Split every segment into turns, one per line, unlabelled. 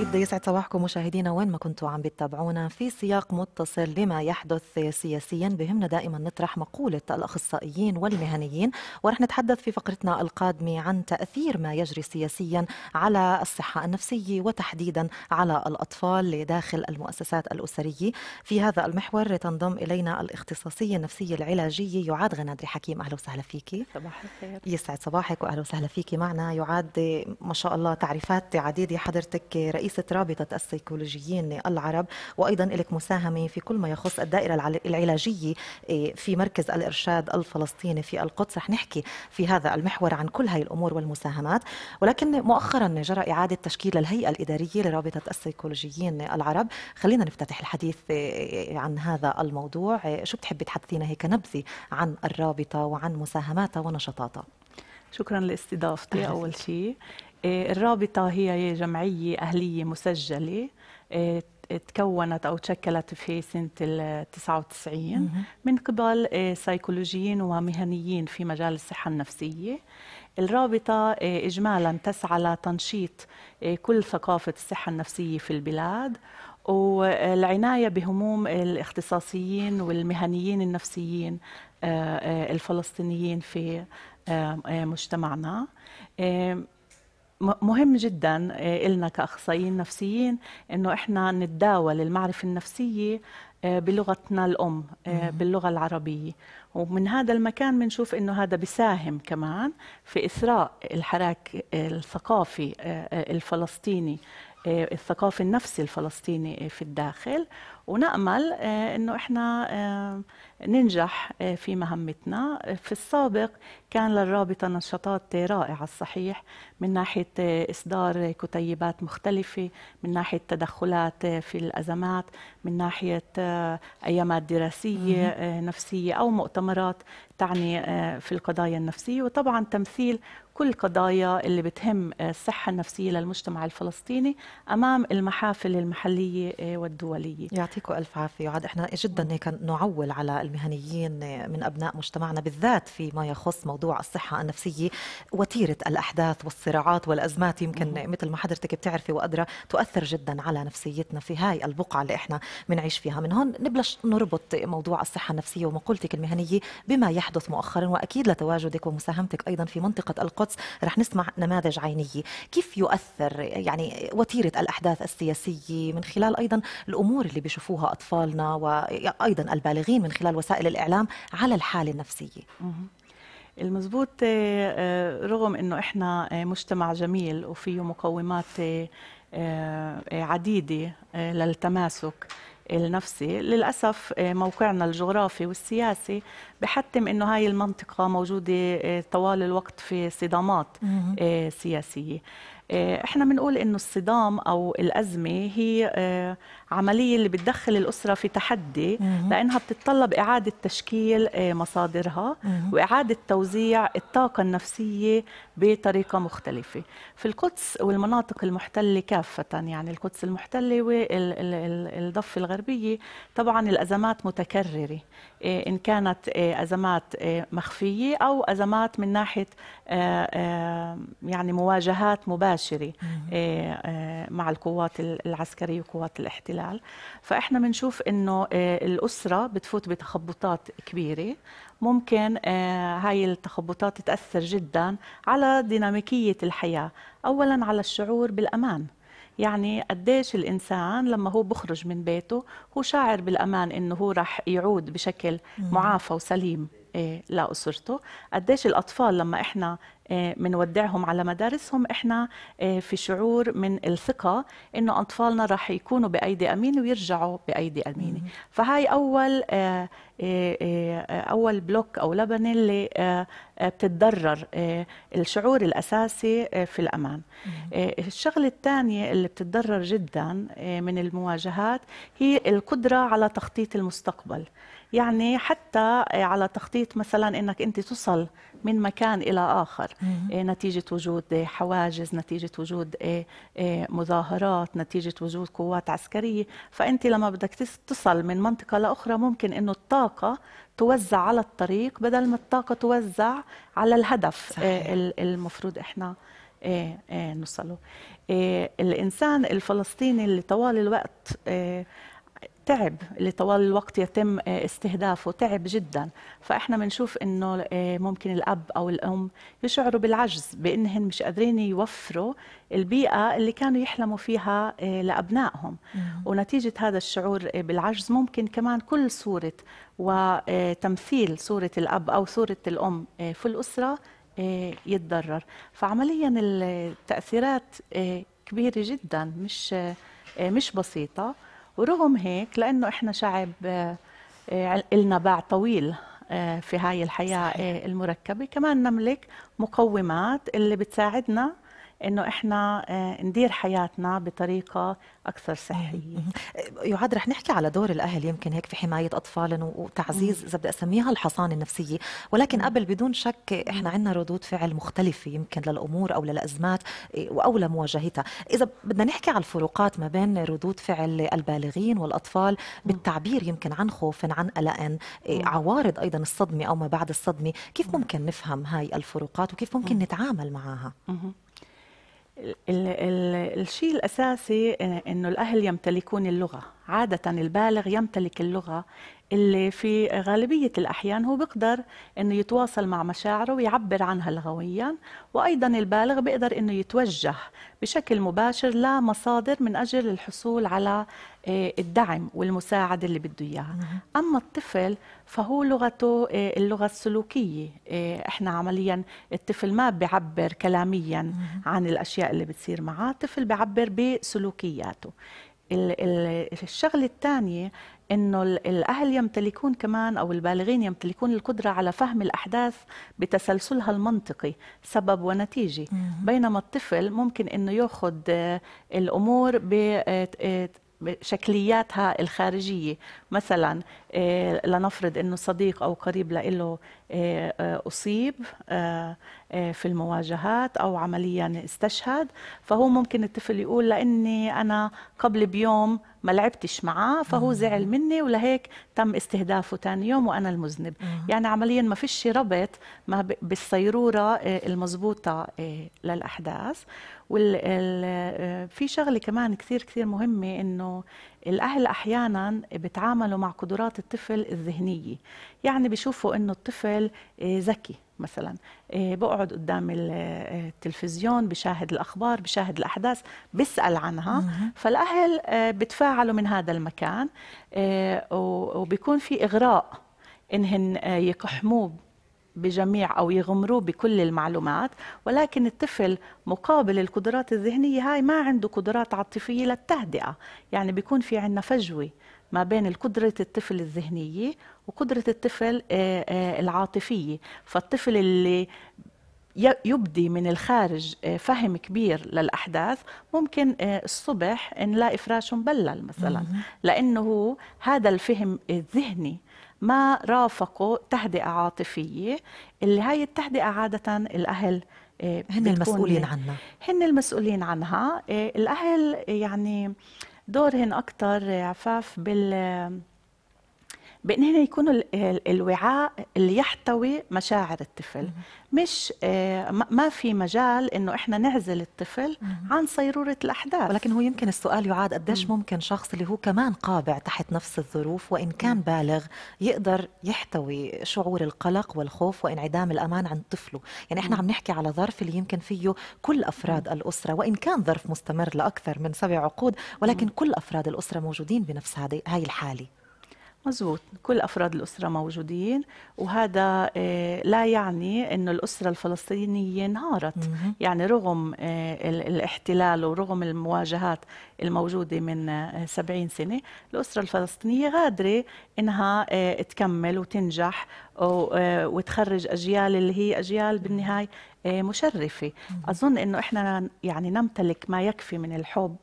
جديد يسعد صباحكم مشاهدينا وين ما كنتوا عم بتتابعونا في سياق متصل لما يحدث سياسيا بهمنا دائما نطرح مقولة الأخصائيين والمهنيين ورح نتحدث في فقرتنا القادمة عن تأثير ما يجري سياسيا على الصحة النفسية وتحديدا على الأطفال داخل المؤسسات الأسرية في هذا المحور تنضم إلينا الاختصاصية النفسية العلاجية يعاد غنادري حكيم أهلا وسهلا فيك صباح الخير يسعد صباحك وأهلا وسهلا فيكي معنا يعاد ما شاء الله تعريفات عديدة حضرتك رئيس رئيسة رابطة السيكولوجيين العرب وأيضا لك مساهمة في كل ما يخص الدائرة العلاجية إيه، في مركز الإرشاد الفلسطيني في القدس رح نحكي في هذا المحور عن كل هاي الأمور والمساهمات ولكن مؤخرا جرى إعادة تشكيل الهيئة الإدارية لرابطة السيكولوجيين العرب خلينا نفتتح الحديث إيه، إيه، عن هذا الموضوع شو بتحبي تحدثينا هيك نبذة عن الرابطة وعن مساهماتها ونشاطاتها
شكرا لاستضافتي أول شيء إيه، الرابطة هي جمعية أهلية مسجلة إيه، تكونت أو تشكلت في سنة 99 من قبل إيه، سيكولوجيين ومهنيين في مجال الصحة النفسية الرابطة إجمالا تسعى لتنشيط كل ثقافة الصحة النفسية في البلاد والعناية بهموم الاختصاصيين والمهنيين النفسيين الفلسطينيين في مجتمعنا مهم جدا آه، إلنا كأخصائيين نفسيين إنه إحنا نتداول المعرفة النفسية آه، بلغتنا الأم آه، باللغة العربية ومن هذا المكان بنشوف إنه هذا بيساهم كمان في إثراء الحراك الثقافي الفلسطيني الثقافي النفسي الفلسطيني في الداخل ونامل آه، انه احنا آه، ننجح آه، في مهمتنا في السابق كان للرابطه نشاطات رائعه الصحيح من ناحيه اصدار كتيبات مختلفه من ناحيه تدخلات في الازمات من ناحيه ايامات دراسيه نفسيه او مؤتمرات تعني في القضايا النفسيه وطبعا تمثيل كل القضايا اللي بتهم الصحه النفسيه للمجتمع الفلسطيني امام المحافل المحليه والدوليه يعطيك يعطيكم ألف عافية وعاد إحنا جدا هيك نعول
على المهنيين من أبناء مجتمعنا بالذات فيما يخص موضوع الصحة النفسية وتيرة الأحداث والصراعات والأزمات يمكن مثل ما حضرتك بتعرفي وقدرة تؤثر جدا على نفسيتنا في هاي البقعة اللي إحنا بنعيش فيها من هون نبلش نربط موضوع الصحة النفسية ومقولتك المهنية بما يحدث مؤخرا وأكيد لتواجدك ومساهمتك أيضا في منطقة القدس رح نسمع نماذج عينية كيف يؤثر يعني وتيرة الأحداث السياسية من خلال أيضا الأمور اللي بيشوفوها يعرفوها أطفالنا وأيضا البالغين من خلال وسائل الإعلام على الحالة النفسية
المزبوط آه، آه، رغم أنه إحنا آه، مجتمع جميل وفيه مقومات عديدة للتماسك النفسي للأسف موقعنا الجغرافي والسياسي بحتم أنه هاي المنطقة موجودة طوال الوقت في صدامات سياسية احنا بنقول انه الصدام او الازمه هي عمليه اللي بتدخل الاسره في تحدي لانها بتتطلب اعاده تشكيل آه، مصادرها واعاده توزيع الطاقه النفسيه بطريقه مختلفه في القدس والمناطق المحتله كافه يعني القدس المحتله والضفه الغربيه طبعا الازمات متكرره آه، ان كانت آه، ازمات مخفيه او ازمات من ناحيه يعني مواجهات مباشره مع القوات العسكريه وقوات الاحتلال الهلال فإحنا بنشوف أنه آه، الأسرة بتفوت بتخبطات كبيرة ممكن آه، هاي التخبطات تأثر جدا على ديناميكية الحياة أولا على الشعور بالأمان يعني قديش الإنسان لما هو بخرج من بيته هو شاعر بالأمان أنه هو راح يعود بشكل معافى وسليم آه، لأسرته قديش الأطفال لما إحنا بنودعهم آه، على مدارسهم احنا آه، في شعور من الثقه انه اطفالنا راح يكونوا بايدي امين ويرجعوا بايدي امينه فهاي اول آه، اول بلوك او لبنه اللي بتتضرر الشعور الاساسي في الامان الشغله الثانيه اللي بتتضرر جدا من المواجهات هي القدره على تخطيط المستقبل يعني حتى على تخطيط مثلا انك انت تصل من مكان إلى آخر إيه، نتيجة وجود حواجز نتيجة وجود إيه، إيه، مظاهرات نتيجة وجود قوات عسكرية فأنت لما بدك تصل من منطقة لأخرى ممكن أنه الطاقة توزع على الطريق بدل ما الطاقة توزع على الهدف صحيح. المفروض إحنا نوصله الإنسان الفلسطيني اللي طوال الوقت تعب اللي طوال الوقت يتم آه، استهدافه تعب جدا فإحنا بنشوف أنه آه، ممكن الأب أو الأم يشعروا بالعجز بأنهم مش قادرين يوفروا البيئة اللي كانوا يحلموا فيها آه، لأبنائهم ونتيجة هذا الشعور بالعجز ممكن كمان كل صورة وتمثيل صورة الأب أو صورة الأم في الأسرة يتضرر فعمليا التأثيرات كبيرة جدا مش مش بسيطة ورغم هيك لانه احنا شعب آه، آه، إلنا باع طويل آه، في هاي الحياه صحيح. المركبه كمان نملك مقومات اللي بتساعدنا انه احنا آه، ندير حياتنا بطريقه اكثر صحيه يعاد رح نحكي على دور الاهل يمكن هيك في حمايه اطفالنا
وتعزيز اذا بدي اسميها الحصانه النفسيه ولكن قبل بدون شك احنا عندنا ردود فعل مختلفه يمكن للامور او للازمات إيه، او لمواجهتها اذا بدنا نحكي على الفروقات ما بين ردود فعل البالغين والاطفال بالتعبير يمكن عن خوف عن قلق إيه، عوارض ايضا الصدمه او ما بعد الصدمه كيف ممكن نفهم هاي الفروقات وكيف ممكن
نتعامل معها الشيء الاساسي انه الاهل يمتلكون اللغه عاده البالغ يمتلك اللغه اللي في غالبية الأحيان هو بيقدر أنه يتواصل مع مشاعره ويعبر عنها لغويا وأيضا البالغ بيقدر أنه يتوجه بشكل مباشر لمصادر من أجل الحصول على آه، الدعم والمساعدة اللي بده إياها نعم. أما الطفل فهو لغته آه، اللغة السلوكية آه، إحنا عمليا الطفل ما بيعبر كلاميا نعم. عن الأشياء اللي بتصير معاه الطفل بيعبر بسلوكياته الشغله الثانيه انه الاهل يمتلكون كمان او البالغين يمتلكون القدره على فهم الاحداث بتسلسلها المنطقي سبب ونتيجه بينما الطفل ممكن انه ياخذ آه، الامور بشكلياتها آه، آه، الخارجيه مثلا آه، لنفرض انه صديق او قريب له آه، آه، اصيب في المواجهات او عمليا استشهد فهو ممكن الطفل يقول لاني انا قبل بيوم ما لعبتش معاه فهو زعل مني ولهيك تم استهدافه ثاني يوم وانا المذنب يعني عمليا ما فيش ربط ما بالصيروره المضبوطه للاحداث وفي شغله كمان كثير كثير مهمه انه الاهل احيانا بيتعاملوا مع قدرات الطفل الذهنيه يعني بيشوفوا انه الطفل آه، ذكي مثلا آه، بقعد قدام آه، التلفزيون بشاهد الاخبار بشاهد الاحداث بسال عنها فالاهل بتفاعلوا من هذا المكان وبيكون في اغراء انهن يقحموه بجميع أو يغمروه بكل المعلومات ولكن الطفل مقابل القدرات الذهنية هاي ما عنده قدرات عاطفية للتهدئة يعني بيكون في عندنا فجوة ما بين القدرة الطفل الذهنية وقدرة الطفل آه، آه، العاطفية فالطفل اللي يبدي من الخارج آه، فهم كبير للأحداث ممكن الصبح نلاقي فراشه مبلل مثلا لأنه هذا الفهم الذهني ما رافقوا تهدئة عاطفية اللي هاي التهدئة عادة الأهل آه، هن المسؤولين عنها هن المسؤولين عنها آه، الأهل يعني دورهن أكتر عفاف بال بان هنا يكونوا الوعاء اللي يحتوي مشاعر الطفل مش آه، ما في مجال انه احنا نعزل الطفل عن صيروره الاحداث ولكن هو يمكن السؤال يعاد
قديش ممكن شخص اللي هو كمان قابع تحت نفس الظروف وان كان بالغ يقدر يحتوي شعور القلق والخوف وانعدام الامان عن طفله يعني احنا عم نحكي على ظرف اللي يمكن فيه كل افراد الاسره وان كان ظرف مستمر لاكثر من سبع عقود
ولكن كل افراد الاسره موجودين بنفس هذه هاي الحاله مزبوط كل أفراد الأسرة موجودين وهذا آه، لا يعني أن الأسرة الفلسطينية انهارت يعني رغم آه، الاحتلال ورغم المواجهات الموجودة من 70 آه، سنة الأسرة الفلسطينية غادرة أنها تكمل وتنجح وتخرج أجيال اللي هي أجيال بالنهاية مشرفة أظن أنه إحنا يعني نمتلك ما يكفي من الحب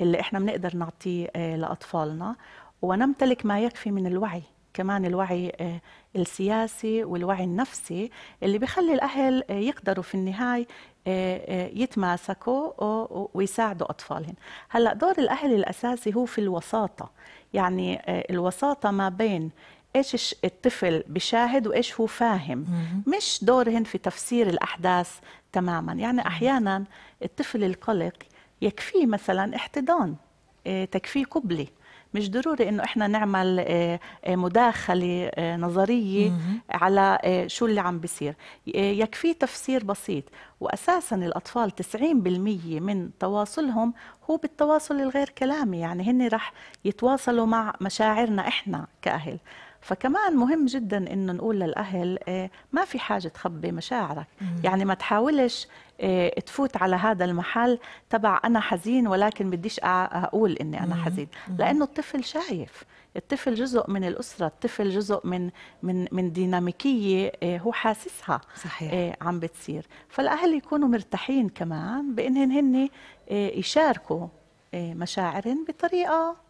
اللي إحنا بنقدر نعطيه لأطفالنا ونمتلك ما يكفي من الوعي كمان الوعي آه، السياسي والوعي النفسي اللي بيخلي الأهل آه، يقدروا في النهاية آه، يتماسكوا ويساعدوا أطفالهم هلأ دور الأهل الأساسي هو في الوساطة يعني الوساطة ما بين ايش الطفل بشاهد وايش هو فاهم مش دورهن في تفسير الاحداث تماما يعني احيانا الطفل القلق يكفيه مثلا احتضان تكفيه قبلي مش ضروري انه احنا نعمل آه، آه، مداخله آه، نظريه على شو اللي عم بيصير يكفي تفسير بسيط واساسا الاطفال 90% من تواصلهم هو بالتواصل الغير كلامي يعني هن رح يتواصلوا مع مشاعرنا احنا كاهل فكمان مهم جدا انه نقول للاهل آه، ما في حاجه تخبي مشاعرك يعني ما تحاولش آه، تفوت على هذا المحل تبع انا حزين ولكن بديش اقول اني انا حزين لانه الطفل شايف الطفل جزء من الاسره الطفل جزء من من من ديناميكيه آه، هو حاسسها صحيح. عم بتصير فالاهل يكونوا مرتاحين كمان بانهم هن يشاركوا مشاعرهم بطريقه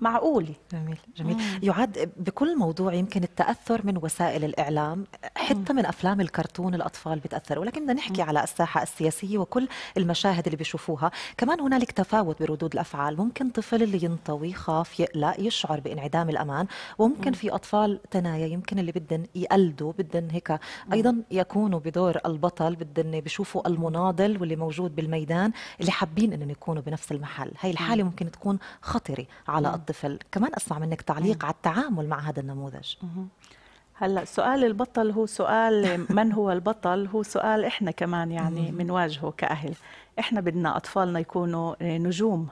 معقولة جميل جميل مم. يعد بكل موضوع يمكن التأثر
من وسائل الإعلام حتى من أفلام الكرتون الأطفال بتأثر ولكن بدنا نحكي مم. على الساحة السياسية وكل المشاهد اللي بيشوفوها كمان هنالك تفاوت بردود الأفعال ممكن طفل اللي ينطوي خاف يقلق يشعر بانعدام الأمان وممكن مم. في أطفال تنايا يمكن اللي بدن يقلدوا بدن هيك أيضا يكونوا بدور البطل بدن بيشوفوا المناضل واللي موجود بالميدان اللي حابين أنهم يكونوا بنفس المحل هاي الحالة مم. ممكن تكون خطرة على الطفل الطفل كمان أسمع منك تعليق على التعامل مع هذا النموذج
هلا سؤال البطل هو سؤال من هو البطل هو سؤال احنا كمان يعني بنواجهه كاهل احنا بدنا اطفالنا يكونوا نجوم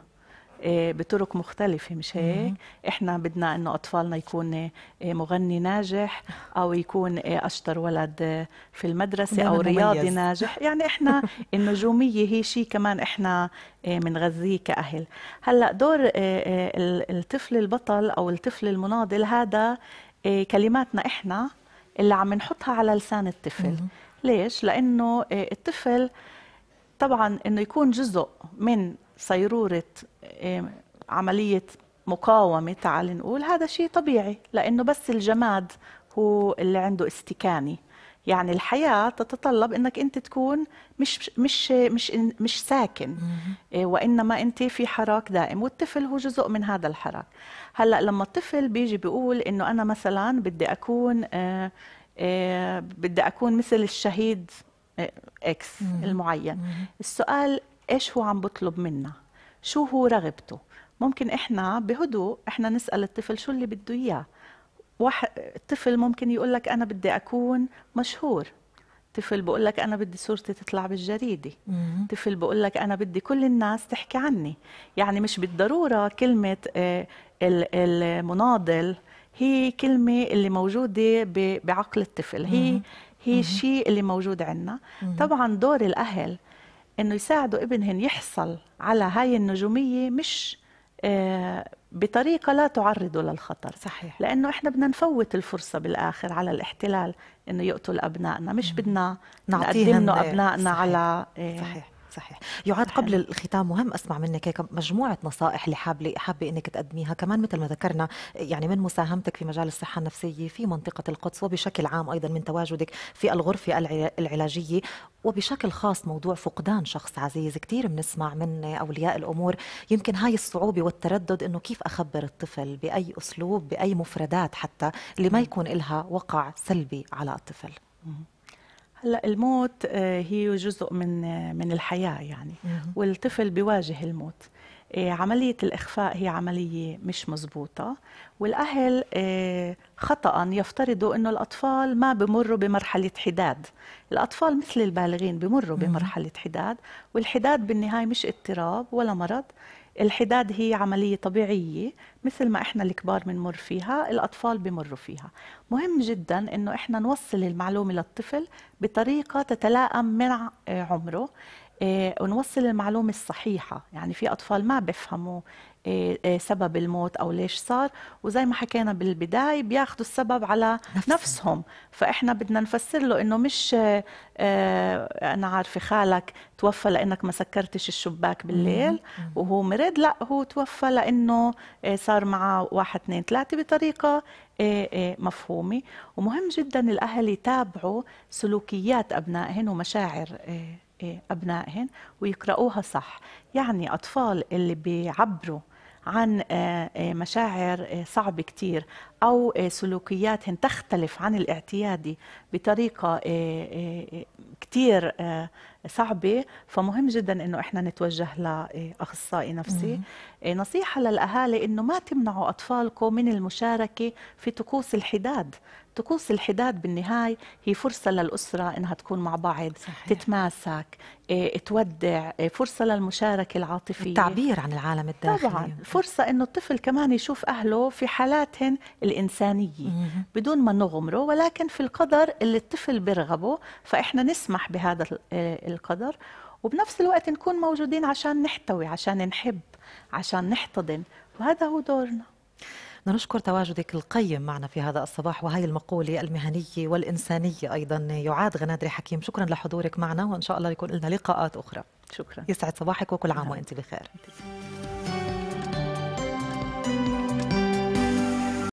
آه، بطرق مختلفة مش هيك؟ احنا بدنا انه اطفالنا يكون آه، مغني ناجح او يكون آه، اشطر ولد في المدرسة او رياضي مميز. ناجح، يعني احنا النجومية هي شيء كمان احنا بنغذيه كأهل. هلا دور الطفل البطل او الطفل المناضل هذا كلماتنا احنا اللي عم نحطها على لسان الطفل. ليش؟ لأنه الطفل طبعا انه يكون جزء من صيروره إيه، عمليه مقاومه تعال نقول هذا شيء طبيعي لانه بس الجماد هو اللي عنده استكاني يعني الحياة تتطلب انك انت تكون مش مش مش مش ساكن إيه، وانما انت في حراك دائم والطفل هو جزء من هذا الحراك هلا لما الطفل بيجي بيقول انه انا مثلا بدي اكون إيه، بدي اكون مثل الشهيد اكس المعين السؤال ايش هو عم بطلب منا شو هو رغبته ممكن احنا بهدوء احنا نسال الطفل شو اللي بده اياه واحد الطفل ممكن يقول لك انا بدي اكون مشهور طفل بقول لك انا بدي صورتي تطلع بالجريده طفل بقول لك انا بدي كل الناس تحكي عني يعني مش بالضروره كلمه آه، المناضل هي كلمه اللي موجوده بعقل الطفل هي هي الشيء اللي موجود عندنا طبعا دور الاهل انه يساعدوا ابنهم يحصل على هاي النجوميه مش آه، بطريقة لا تعرضه للخطر صحيح لأنه إحنا بدنا نفوت الفرصة بالآخر على الاحتلال أنه يقتل أبنائنا مش بدنا نعطيهم أبنائنا صحيح. على آه، صحيح. صحيح
يعاد قبل نعم. الختام مهم اسمع منك هيك مجموعه نصائح اللي حابه حابه انك تقدميها كمان مثل ما ذكرنا يعني من مساهمتك في مجال الصحه النفسيه في منطقه القدس وبشكل عام ايضا من تواجدك في الغرفه العلاجيه وبشكل خاص موضوع فقدان شخص عزيز كثير بنسمع من اولياء الامور يمكن هاي الصعوبه والتردد انه كيف اخبر الطفل باي اسلوب باي مفردات حتى اللي ما يكون لها وقع سلبي على الطفل
هلا الموت آه، هي جزء من آه، من الحياه يعني والطفل بيواجه الموت آه، عملية الإخفاء هي عملية مش مزبوطة والأهل خطأ يفترضوا أنه الأطفال ما بمروا بمرحلة حداد الأطفال مثل البالغين بمروا بمرحلة حداد والحداد بالنهاية مش اضطراب ولا مرض الحداد هي عملية طبيعية مثل ما احنا الكبار بنمر فيها الاطفال بمروا فيها مهم جدا انه احنا نوصل المعلومة للطفل بطريقة تتلائم مع عمره آه، ونوصل المعلومة الصحيحة يعني في أطفال ما بفهموا إيه، إيه، سبب الموت او ليش صار وزي ما حكينا بالبدايه بياخذوا السبب على نفسهم, نفسهم. فاحنا بدنا نفسر له انه مش إيه، انا عارفه خالك توفى لانك ما سكرتش الشباك بالليل وهو مرض لا هو توفى لانه صار معه واحد اثنين ثلاثه بطريقه مفهومه ومهم جدا الاهل يتابعوا سلوكيات ابنائهم ومشاعر ابنائهم ويقرأوها صح يعني أطفال اللي بيعبروا عن آه، آه، مشاعر آه، صعبة كتير أو آه، سلوكيات تختلف عن الاعتيادي بطريقة آه، آه، كتير صعبة فمهم جدا أنه إحنا نتوجه لأخصائي نفسي مم. نصيحة للأهالي أنه ما تمنعوا أطفالكم من المشاركة في طقوس الحداد طقوس الحداد بالنهاية هي فرصة للأسرة إنها تكون مع بعض صحيح. تتماسك تودع فرصة للمشاركة العاطفية التعبير عن العالم الداخلي طبعا فرصة إنه الطفل كمان يشوف أهله في حالاتهن الإنسانية بدون ما نغمره ولكن في القدر اللي الطفل بيرغبه فإحنا نسمح بهذا آه، القدر وبنفس الوقت نكون موجودين عشان نحتوي عشان نحب عشان نحتضن
وهذا هو دورنا نشكر تواجدك القيم معنا في هذا الصباح وهي المقولة المهنية والإنسانية أيضا يعاد غنادري حكيم شكرا لحضورك معنا وإن شاء الله يكون لنا لقاءات أخرى شكرا يسعد صباحك وكل عام نعم. وأنت بخير نعم.